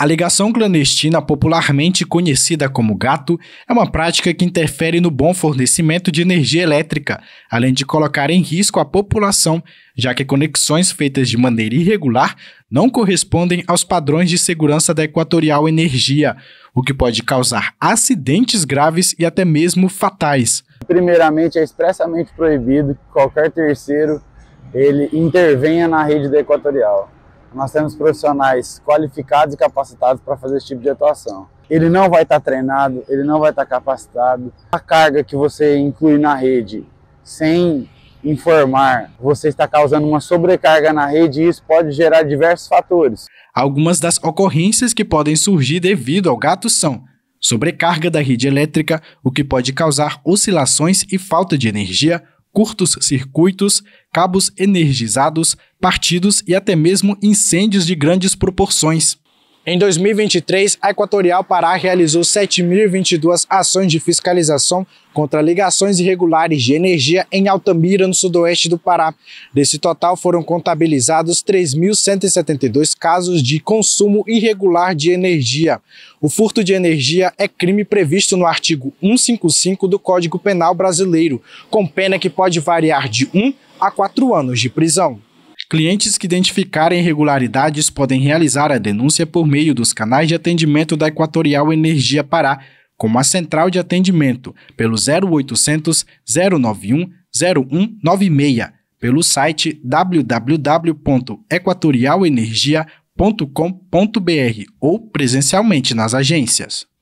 A ligação clandestina, popularmente conhecida como gato, é uma prática que interfere no bom fornecimento de energia elétrica, além de colocar em risco a população, já que conexões feitas de maneira irregular não correspondem aos padrões de segurança da Equatorial Energia, o que pode causar acidentes graves e até mesmo fatais. Primeiramente, é expressamente proibido que qualquer terceiro ele intervenha na rede da Equatorial nós temos profissionais qualificados e capacitados para fazer esse tipo de atuação. Ele não vai estar tá treinado, ele não vai estar tá capacitado. A carga que você inclui na rede sem informar, você está causando uma sobrecarga na rede e isso pode gerar diversos fatores. Algumas das ocorrências que podem surgir devido ao gato são sobrecarga da rede elétrica, o que pode causar oscilações e falta de energia, curtos circuitos, cabos energizados, partidos e até mesmo incêndios de grandes proporções. Em 2023, a Equatorial Pará realizou 7.022 ações de fiscalização contra ligações irregulares de energia em Altamira, no sudoeste do Pará. Desse total, foram contabilizados 3.172 casos de consumo irregular de energia. O furto de energia é crime previsto no artigo 155 do Código Penal brasileiro, com pena que pode variar de 1 a 4 anos de prisão. Clientes que identificarem irregularidades podem realizar a denúncia por meio dos canais de atendimento da Equatorial Energia Pará, como a central de atendimento, pelo 0800 091 0196, pelo site www.equatorialenergia.com.br ou presencialmente nas agências.